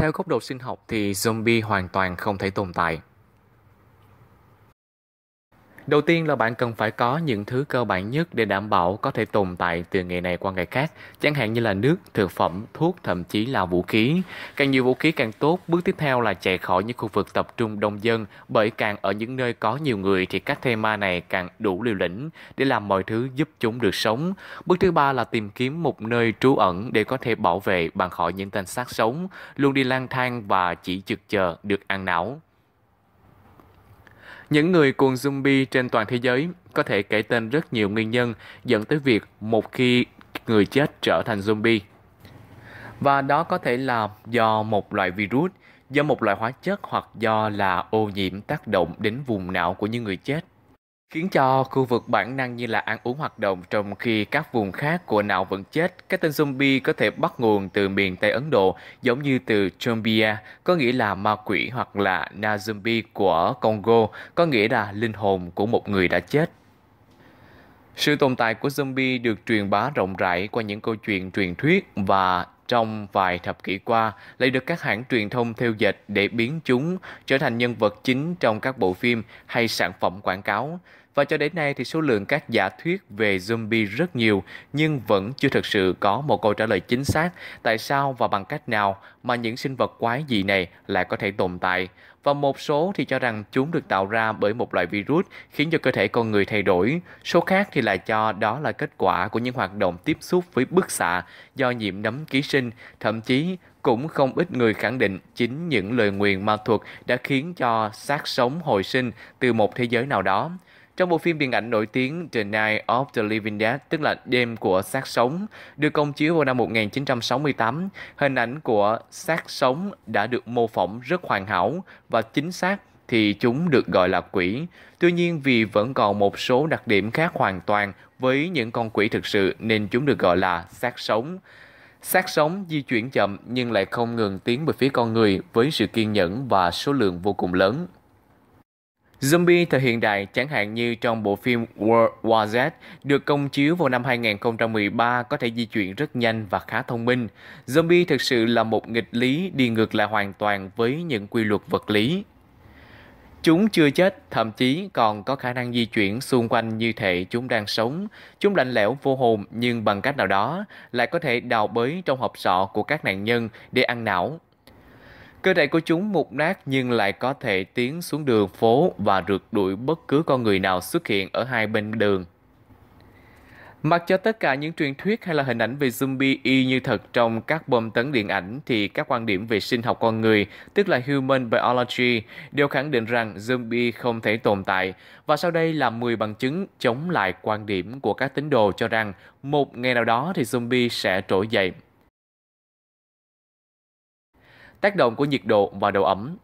Theo góc độ sinh học thì zombie hoàn toàn không thể tồn tại. Đầu tiên là bạn cần phải có những thứ cơ bản nhất để đảm bảo có thể tồn tại từ ngày này qua ngày khác, chẳng hạn như là nước, thực phẩm, thuốc, thậm chí là vũ khí. Càng nhiều vũ khí càng tốt, bước tiếp theo là chạy khỏi những khu vực tập trung đông dân, bởi càng ở những nơi có nhiều người thì các thê ma này càng đủ liều lĩnh để làm mọi thứ giúp chúng được sống. Bước thứ ba là tìm kiếm một nơi trú ẩn để có thể bảo vệ bạn khỏi những tên sát sống, luôn đi lang thang và chỉ trực chờ được ăn não. Những người cuồng zombie trên toàn thế giới có thể kể tên rất nhiều nguyên nhân dẫn tới việc một khi người chết trở thành zombie. Và đó có thể là do một loại virus, do một loại hóa chất hoặc do là ô nhiễm tác động đến vùng não của những người chết khiến cho khu vực bản năng như là ăn uống hoạt động trong khi các vùng khác của não vẫn chết. Cái tên zombie có thể bắt nguồn từ miền Tây Ấn Độ, giống như từ Chombia, có nghĩa là ma quỷ hoặc là na zombie của Congo, có nghĩa là linh hồn của một người đã chết. Sự tồn tại của zombie được truyền bá rộng rãi qua những câu chuyện truyền thuyết và trong vài thập kỷ qua lại được các hãng truyền thông theo dệt để biến chúng trở thành nhân vật chính trong các bộ phim hay sản phẩm quảng cáo. Và cho đến nay thì số lượng các giả thuyết về zombie rất nhiều nhưng vẫn chưa thực sự có một câu trả lời chính xác tại sao và bằng cách nào mà những sinh vật quái dị này lại có thể tồn tại. Và một số thì cho rằng chúng được tạo ra bởi một loại virus khiến cho cơ thể con người thay đổi. Số khác thì lại cho đó là kết quả của những hoạt động tiếp xúc với bức xạ do nhiễm nấm ký sinh, thậm chí cũng không ít người khẳng định chính những lời nguyền ma thuật đã khiến cho xác sống hồi sinh từ một thế giới nào đó. Trong bộ phim điện ảnh nổi tiếng The Night of the Living Dead, tức là Đêm của xác sống, được công chiếu vào năm 1968, hình ảnh của xác sống đã được mô phỏng rất hoàn hảo và chính xác thì chúng được gọi là quỷ. Tuy nhiên vì vẫn còn một số đặc điểm khác hoàn toàn với những con quỷ thực sự nên chúng được gọi là xác sống. Xác sống di chuyển chậm nhưng lại không ngừng tiến về phía con người với sự kiên nhẫn và số lượng vô cùng lớn. Zombie thời hiện đại chẳng hạn như trong bộ phim World War Z được công chiếu vào năm 2013 có thể di chuyển rất nhanh và khá thông minh. Zombie thực sự là một nghịch lý đi ngược lại hoàn toàn với những quy luật vật lý. Chúng chưa chết, thậm chí còn có khả năng di chuyển xung quanh như thể chúng đang sống. Chúng lạnh lẽo vô hồn nhưng bằng cách nào đó lại có thể đào bới trong hộp sọ của các nạn nhân để ăn não, Cơ thể của chúng mục nát nhưng lại có thể tiến xuống đường phố và rượt đuổi bất cứ con người nào xuất hiện ở hai bên đường. Mặc cho tất cả những truyền thuyết hay là hình ảnh về zombie y như thật trong các bom tấn điện ảnh thì các quan điểm về sinh học con người, tức là human biology, đều khẳng định rằng zombie không thể tồn tại. Và sau đây là 10 bằng chứng chống lại quan điểm của các tín đồ cho rằng một ngày nào đó thì zombie sẽ trỗi dậy tác động của nhiệt độ và độ ẩm.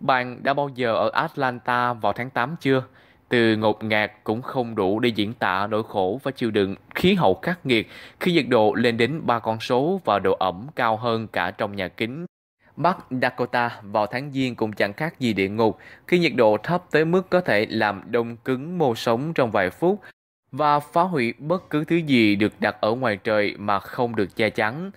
Bạn đã bao giờ ở Atlanta vào tháng 8 chưa? Từ ngột ngạt cũng không đủ để diễn tả nỗi khổ và chịu đựng khí hậu khắc nghiệt khi nhiệt độ lên đến 3 con số và độ ẩm cao hơn cả trong nhà kính. Bắc Dakota vào tháng Giêng cũng chẳng khác gì địa ngục khi nhiệt độ thấp tới mức có thể làm đông cứng mô sống trong vài phút và phá hủy bất cứ thứ gì được đặt ở ngoài trời mà không được che chắn.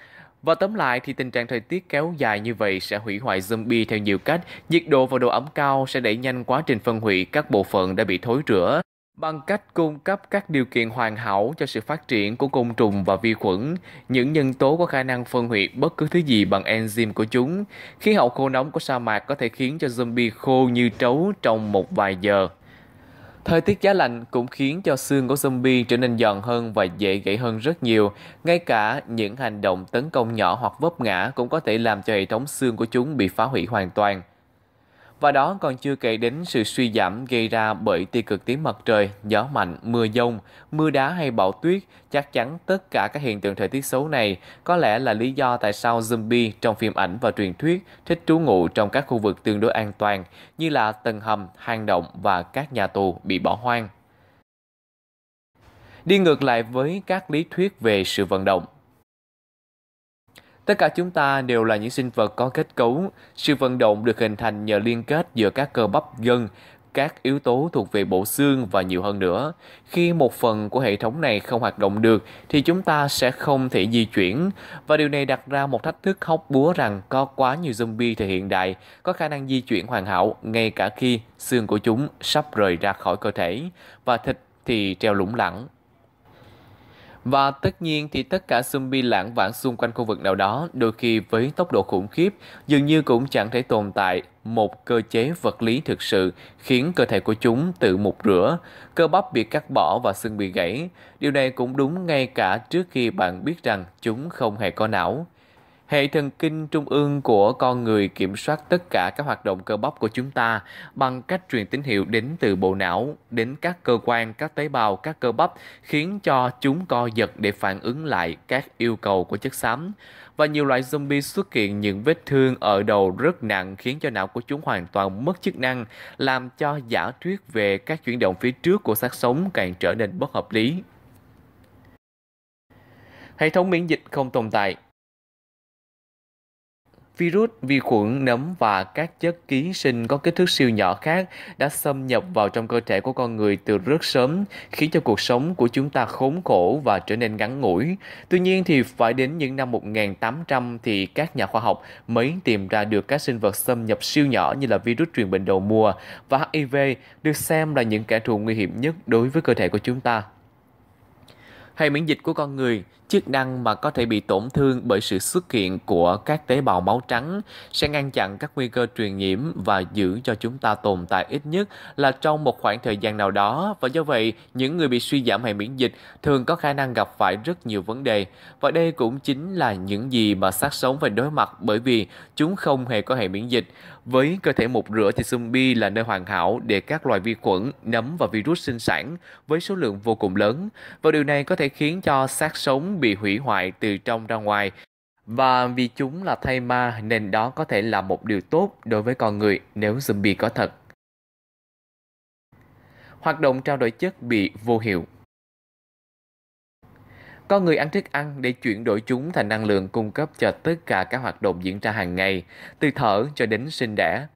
Và tóm lại thì tình trạng thời tiết kéo dài như vậy sẽ hủy hoại zombie theo nhiều cách. Nhiệt độ và độ ẩm cao sẽ đẩy nhanh quá trình phân hủy các bộ phận đã bị thối rữa bằng cách cung cấp các điều kiện hoàn hảo cho sự phát triển của côn trùng và vi khuẩn, những nhân tố có khả năng phân hủy bất cứ thứ gì bằng enzyme của chúng. Khí hậu khô nóng của sa mạc có thể khiến cho zombie khô như trấu trong một vài giờ. Thời tiết giá lạnh cũng khiến cho xương của zombie trở nên giòn hơn và dễ gãy hơn rất nhiều. Ngay cả những hành động tấn công nhỏ hoặc vấp ngã cũng có thể làm cho hệ thống xương của chúng bị phá hủy hoàn toàn. Và đó còn chưa kể đến sự suy giảm gây ra bởi tia cực tím mặt trời, gió mạnh, mưa dông, mưa đá hay bão tuyết. Chắc chắn tất cả các hiện tượng thời tiết xấu này có lẽ là lý do tại sao zombie trong phim ảnh và truyền thuyết thích trú ngụ trong các khu vực tương đối an toàn như là tầng hầm, hang động và các nhà tù bị bỏ hoang. Đi ngược lại với các lý thuyết về sự vận động, Tất cả chúng ta đều là những sinh vật có kết cấu. Sự vận động được hình thành nhờ liên kết giữa các cơ bắp gân, các yếu tố thuộc về bộ xương và nhiều hơn nữa. Khi một phần của hệ thống này không hoạt động được thì chúng ta sẽ không thể di chuyển và điều này đặt ra một thách thức hóc búa rằng có quá nhiều zombie thời hiện đại có khả năng di chuyển hoàn hảo ngay cả khi xương của chúng sắp rời ra khỏi cơ thể và thịt thì treo lủng lẳng. Và tất nhiên thì tất cả zombie lãng vãng xung quanh khu vực nào đó đôi khi với tốc độ khủng khiếp dường như cũng chẳng thể tồn tại một cơ chế vật lý thực sự khiến cơ thể của chúng tự mục rửa, cơ bắp bị cắt bỏ và xương bị gãy. Điều này cũng đúng ngay cả trước khi bạn biết rằng chúng không hề có não. Hệ thần kinh trung ương của con người kiểm soát tất cả các hoạt động cơ bắp của chúng ta bằng cách truyền tín hiệu đến từ bộ não, đến các cơ quan, các tế bào, các cơ bắp, khiến cho chúng co giật để phản ứng lại các yêu cầu của chất xám. Và nhiều loại zombie xuất hiện những vết thương ở đầu rất nặng khiến cho não của chúng hoàn toàn mất chức năng, làm cho giả thuyết về các chuyển động phía trước của xác sống càng trở nên bất hợp lý. Hệ thống miễn dịch không tồn tại virus, vi khuẩn, nấm và các chất ký sinh có kích thước siêu nhỏ khác đã xâm nhập vào trong cơ thể của con người từ rất sớm, khiến cho cuộc sống của chúng ta khốn khổ và trở nên ngắn ngủi. Tuy nhiên thì phải đến những năm 1800 thì các nhà khoa học mới tìm ra được các sinh vật xâm nhập siêu nhỏ như là virus truyền bệnh đầu mùa và HIV được xem là những kẻ thù nguy hiểm nhất đối với cơ thể của chúng ta hệ miễn dịch của con người chức năng mà có thể bị tổn thương bởi sự xuất hiện của các tế bào máu trắng sẽ ngăn chặn các nguy cơ truyền nhiễm và giữ cho chúng ta tồn tại ít nhất là trong một khoảng thời gian nào đó và do vậy những người bị suy giảm hệ miễn dịch thường có khả năng gặp phải rất nhiều vấn đề và đây cũng chính là những gì mà xác sống phải đối mặt bởi vì chúng không hề có hệ miễn dịch với cơ thể một rửa thì zombie là nơi hoàn hảo để các loài vi khuẩn, nấm và virus sinh sản với số lượng vô cùng lớn và điều này có thể khiến cho xác sống bị hủy hoại từ trong ra ngoài và vì chúng là thay ma nên đó có thể là một điều tốt đối với con người nếu zombie có thật. Hoạt động trao đổi chất bị vô hiệu Con người ăn thức ăn để chuyển đổi chúng thành năng lượng cung cấp cho tất cả các hoạt động diễn ra hàng ngày, từ thở cho đến sinh đẻ.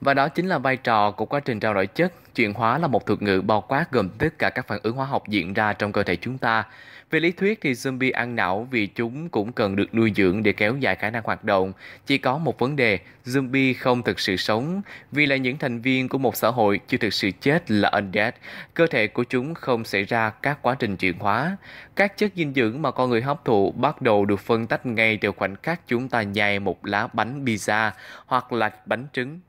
Và đó chính là vai trò của quá trình trao đổi chất. Chuyển hóa là một thuật ngữ bao quát gồm tất cả các phản ứng hóa học diễn ra trong cơ thể chúng ta. Về lý thuyết thì zombie ăn não vì chúng cũng cần được nuôi dưỡng để kéo dài khả năng hoạt động. Chỉ có một vấn đề, zombie không thực sự sống vì là những thành viên của một xã hội chưa thực sự chết là undead. Cơ thể của chúng không xảy ra các quá trình chuyển hóa. Các chất dinh dưỡng mà con người hấp thụ bắt đầu được phân tách ngay từ khoảnh khắc chúng ta nhai một lá bánh pizza hoặc là bánh trứng.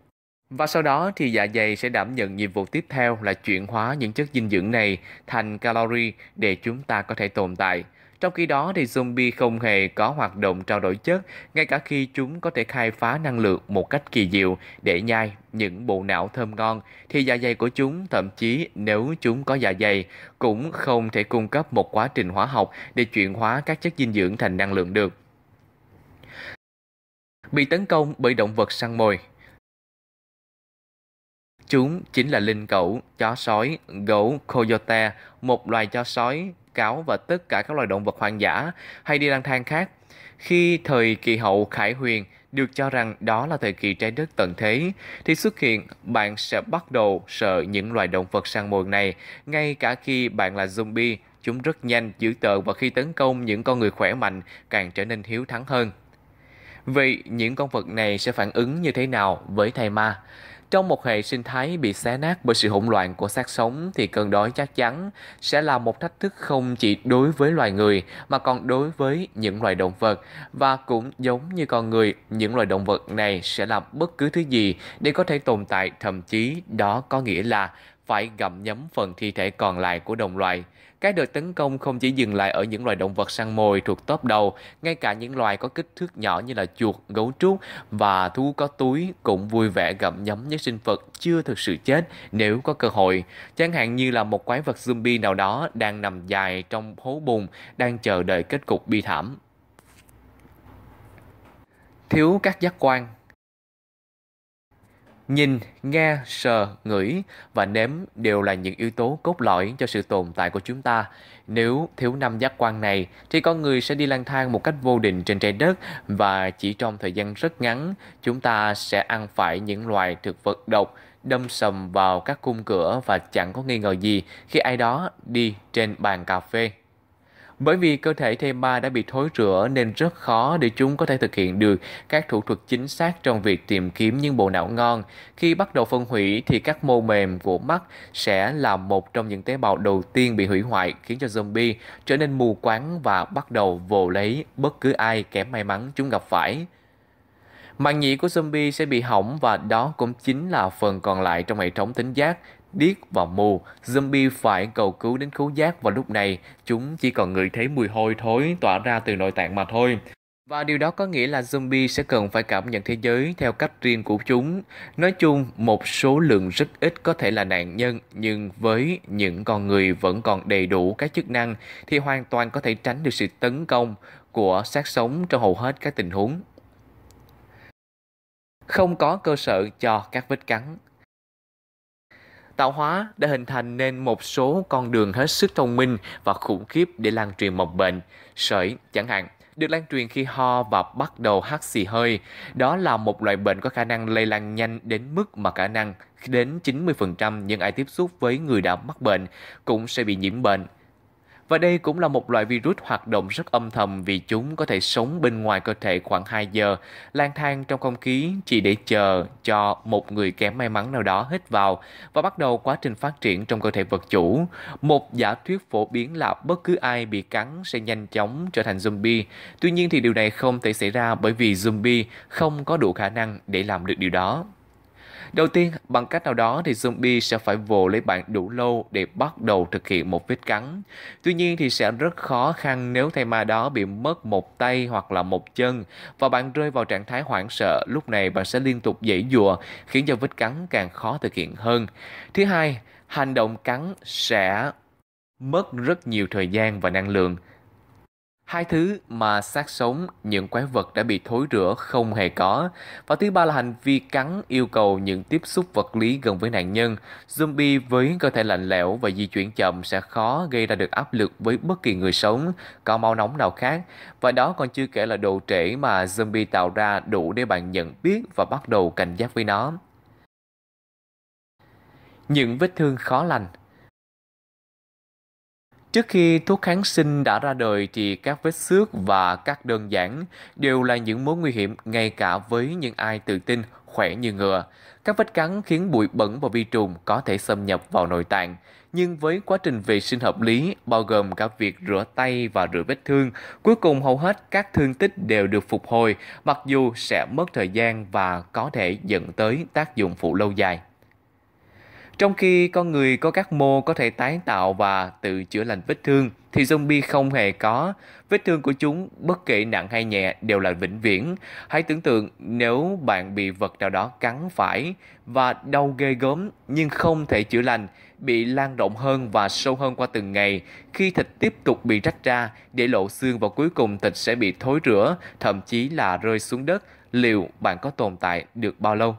Và sau đó thì dạ dày sẽ đảm nhận nhiệm vụ tiếp theo là chuyển hóa những chất dinh dưỡng này thành calorie để chúng ta có thể tồn tại. Trong khi đó thì zombie không hề có hoạt động trao đổi chất, ngay cả khi chúng có thể khai phá năng lượng một cách kỳ diệu để nhai những bộ não thơm ngon, thì dạ dày của chúng, thậm chí nếu chúng có dạ dày, cũng không thể cung cấp một quá trình hóa học để chuyển hóa các chất dinh dưỡng thành năng lượng được. Bị tấn công bởi động vật săn mồi Chúng chính là linh cẩu, chó sói, gấu, coyote, một loài chó sói, cáo và tất cả các loài động vật hoang dã hay đi lang thang khác. Khi thời kỳ hậu Khải Huyền được cho rằng đó là thời kỳ trái đất tận thế, thì xuất hiện bạn sẽ bắt đầu sợ những loài động vật săn mồi này, ngay cả khi bạn là zombie, chúng rất nhanh, dữ tợn và khi tấn công những con người khỏe mạnh càng trở nên hiếu thắng hơn. Vậy những con vật này sẽ phản ứng như thế nào với thai ma? Trong một hệ sinh thái bị xé nát bởi sự hỗn loạn của xác sống thì cơn đói chắc chắn sẽ là một thách thức không chỉ đối với loài người mà còn đối với những loài động vật và cũng giống như con người, những loài động vật này sẽ làm bất cứ thứ gì để có thể tồn tại, thậm chí đó có nghĩa là phải gặm nhấm phần thi thể còn lại của đồng loại. Các đợt tấn công không chỉ dừng lại ở những loài động vật săn mồi thuộc top đầu, ngay cả những loài có kích thước nhỏ như là chuột, gấu trúc và thú có túi cũng vui vẻ gặm nhấm những sinh vật chưa thực sự chết nếu có cơ hội. Chẳng hạn như là một quái vật zombie nào đó đang nằm dài trong hố bùn, đang chờ đợi kết cục bi thảm. Thiếu các giác quan Nhìn, nghe, sờ, ngửi và nếm đều là những yếu tố cốt lõi cho sự tồn tại của chúng ta. Nếu thiếu năm giác quan này thì con người sẽ đi lang thang một cách vô định trên trái đất và chỉ trong thời gian rất ngắn chúng ta sẽ ăn phải những loài thực vật độc đâm sầm vào các khung cửa và chẳng có nghi ngờ gì khi ai đó đi trên bàn cà phê. Bởi vì cơ thể thê ma đã bị thối rữa nên rất khó để chúng có thể thực hiện được các thủ thuật chính xác trong việc tìm kiếm những bộ não ngon. Khi bắt đầu phân hủy thì các mô mềm của mắt sẽ là một trong những tế bào đầu tiên bị hủy hoại khiến cho zombie trở nên mù quáng và bắt đầu vồ lấy bất cứ ai kém may mắn chúng gặp phải. Màng nhĩ của zombie sẽ bị hỏng và đó cũng chính là phần còn lại trong hệ thống tính giác điếc và mù, zombie phải cầu cứu đến cứu giác và lúc này chúng chỉ còn ngửi thấy mùi hôi thối tỏa ra từ nội tạng mà thôi. Và điều đó có nghĩa là zombie sẽ cần phải cảm nhận thế giới theo cách riêng của chúng. Nói chung, một số lượng rất ít có thể là nạn nhân, nhưng với những con người vẫn còn đầy đủ các chức năng thì hoàn toàn có thể tránh được sự tấn công của xác sống trong hầu hết các tình huống. Không có cơ sở cho các vết cắn Tạo hóa đã hình thành nên một số con đường hết sức thông minh và khủng khiếp để lan truyền mầm bệnh. Sởi, chẳng hạn, được lan truyền khi ho và bắt đầu hắt xì hơi. Đó là một loại bệnh có khả năng lây lan nhanh đến mức mà khả năng đến 90% những ai tiếp xúc với người đã mắc bệnh cũng sẽ bị nhiễm bệnh. Và đây cũng là một loại virus hoạt động rất âm thầm vì chúng có thể sống bên ngoài cơ thể khoảng 2 giờ, lang thang trong không khí chỉ để chờ cho một người kém may mắn nào đó hít vào và bắt đầu quá trình phát triển trong cơ thể vật chủ. Một giả thuyết phổ biến là bất cứ ai bị cắn sẽ nhanh chóng trở thành zombie. Tuy nhiên thì điều này không thể xảy ra bởi vì zombie không có đủ khả năng để làm được điều đó. Đầu tiên, bằng cách nào đó thì zombie sẽ phải vồ lấy bạn đủ lâu để bắt đầu thực hiện một vết cắn. Tuy nhiên thì sẽ rất khó khăn nếu thầy ma đó bị mất một tay hoặc là một chân và bạn rơi vào trạng thái hoảng sợ, lúc này bạn sẽ liên tục dãy dùa khiến cho vết cắn càng khó thực hiện hơn. Thứ hai, hành động cắn sẽ mất rất nhiều thời gian và năng lượng. Hai thứ mà xác sống những quái vật đã bị thối rữa không hề có. Và thứ ba là hành vi cắn yêu cầu những tiếp xúc vật lý gần với nạn nhân. Zombie với cơ thể lạnh lẽo và di chuyển chậm sẽ khó gây ra được áp lực với bất kỳ người sống, có máu nóng nào khác. Và đó còn chưa kể là độ trễ mà zombie tạo ra đủ để bạn nhận biết và bắt đầu cảnh giác với nó. Những vết thương khó lành Trước khi thuốc kháng sinh đã ra đời thì các vết xước và các đơn giản đều là những mối nguy hiểm ngay cả với những ai tự tin khỏe như ngựa. Các vết cắn khiến bụi bẩn và vi trùng có thể xâm nhập vào nội tạng, nhưng với quá trình vệ sinh hợp lý bao gồm cả việc rửa tay và rửa vết thương, cuối cùng hầu hết các thương tích đều được phục hồi, mặc dù sẽ mất thời gian và có thể dẫn tới tác dụng phụ lâu dài. Trong khi con người có các mô có thể tái tạo và tự chữa lành vết thương, thì zombie không hề có. Vết thương của chúng, bất kể nặng hay nhẹ, đều là vĩnh viễn. Hãy tưởng tượng nếu bạn bị vật nào đó cắn phải và đau ghê gớm nhưng không thể chữa lành, bị lan rộng hơn và sâu hơn qua từng ngày. Khi thịt tiếp tục bị rách ra, để lộ xương và cuối cùng thịt sẽ bị thối rữa, thậm chí là rơi xuống đất. Liệu bạn có tồn tại được bao lâu?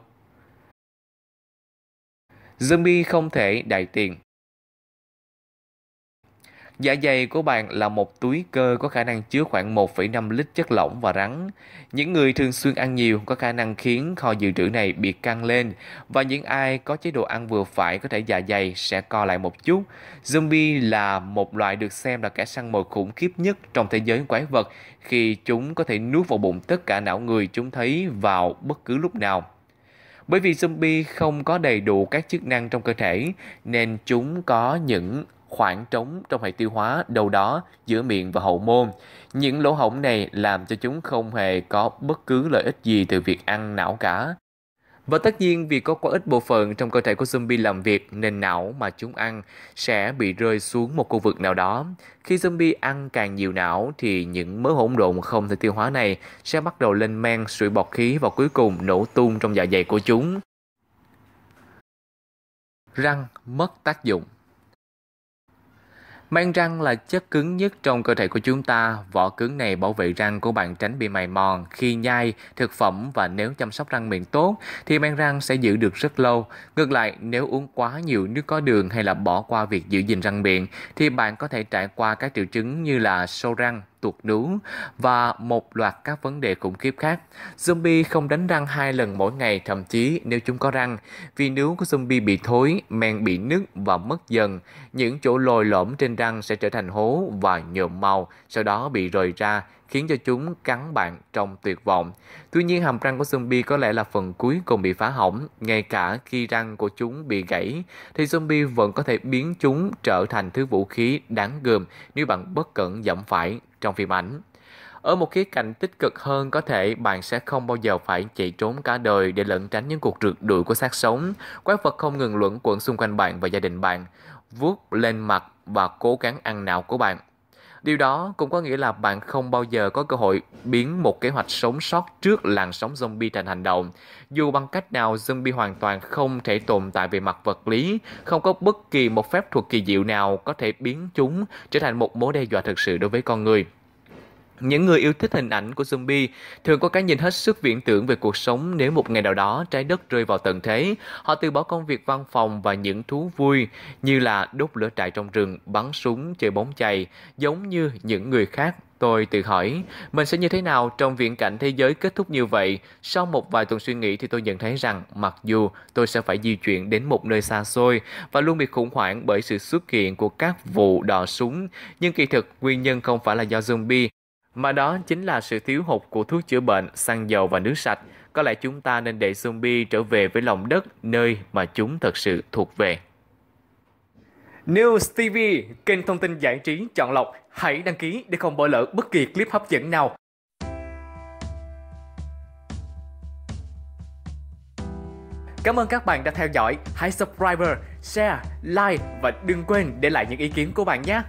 zombie không thể đại tiện. Dạ dày của bạn là một túi cơ có khả năng chứa khoảng 1,5 lít chất lỏng và rắn. Những người thường xuyên ăn nhiều có khả năng khiến kho dự trữ này bị căng lên và những ai có chế độ ăn vừa phải có thể dạ dày sẽ co lại một chút. Zombie là một loại được xem là kẻ săn mồi khủng khiếp nhất trong thế giới quái vật khi chúng có thể nuốt vào bụng tất cả não người chúng thấy vào bất cứ lúc nào. Bởi vì zombie không có đầy đủ các chức năng trong cơ thể nên chúng có những khoảng trống trong hệ tiêu hóa đâu đó giữa miệng và hậu môn. Những lỗ hổng này làm cho chúng không hề có bất cứ lợi ích gì từ việc ăn não cả. Và tất nhiên vì có quá ít bộ phận trong cơ thể của zombie làm việc nên não mà chúng ăn sẽ bị rơi xuống một khu vực nào đó. Khi zombie ăn càng nhiều não thì những mớ hỗn độn không thể tiêu hóa này sẽ bắt đầu lên men sủi bọt khí và cuối cùng nổ tung trong dạ dày của chúng. Răng mất tác dụng Men răng là chất cứng nhất trong cơ thể của chúng ta. Vỏ cứng này bảo vệ răng của bạn tránh bị mài mòn khi nhai, thực phẩm và nếu chăm sóc răng miệng tốt thì men răng sẽ giữ được rất lâu. Ngược lại, nếu uống quá nhiều nước có đường hay là bỏ qua việc giữ gìn răng miệng thì bạn có thể trải qua các triệu chứng như là sâu răng, tuột nú và một loạt các vấn đề khủng khiếp khác. Zombie không đánh răng hai lần mỗi ngày thậm chí nếu chúng có răng, vì nếu của zombie bị thối, men bị nứt và mất dần. Những chỗ lồi lõm trên răng sẽ trở thành hố và nhuộm màu, sau đó bị rời ra khiến cho chúng cắn bạn trong tuyệt vọng. Tuy nhiên hàm răng của zombie có lẽ là phần cuối cùng bị phá hỏng, ngay cả khi răng của chúng bị gãy thì zombie vẫn có thể biến chúng trở thành thứ vũ khí đáng gờm nếu bạn bất cẩn dẫm phải trong phim ảnh. Ở một khía cạnh tích cực hơn có thể bạn sẽ không bao giờ phải chạy trốn cả đời để lẩn tránh những cuộc rượt đuổi của xác sống. Quái vật không ngừng luẩn quẩn xung quanh bạn và gia đình bạn, vuốt lên mặt và cố gắng ăn não của bạn Điều đó cũng có nghĩa là bạn không bao giờ có cơ hội biến một kế hoạch sống sót trước làn sóng zombie thành hành động. Dù bằng cách nào zombie hoàn toàn không thể tồn tại về mặt vật lý, không có bất kỳ một phép thuật kỳ diệu nào có thể biến chúng trở thành một mối đe dọa thực sự đối với con người. Những người yêu thích hình ảnh của zombie thường có cái nhìn hết sức viễn tưởng về cuộc sống nếu một ngày nào đó trái đất rơi vào tận thế. Họ từ bỏ công việc văn phòng và những thú vui như là đốt lửa trại trong rừng, bắn súng, chơi bóng chày, giống như những người khác. Tôi tự hỏi, mình sẽ như thế nào trong viễn cảnh thế giới kết thúc như vậy? Sau một vài tuần suy nghĩ thì tôi nhận thấy rằng mặc dù tôi sẽ phải di chuyển đến một nơi xa xôi và luôn bị khủng hoảng bởi sự xuất hiện của các vụ đỏ súng, nhưng kỳ thực nguyên nhân không phải là do zombie mà đó chính là sự thiếu hụt của thuốc chữa bệnh, xăng dầu và nước sạch. Có lẽ chúng ta nên để zombie trở về với lòng đất nơi mà chúng thật sự thuộc về. News TV, kênh thông tin giải trí chọn lọc. Hãy đăng ký để không bỏ lỡ bất kỳ clip hấp dẫn nào. Cảm ơn các bạn đã theo dõi. Hãy subscribe, share, like và đừng quên để lại những ý kiến của bạn nhé.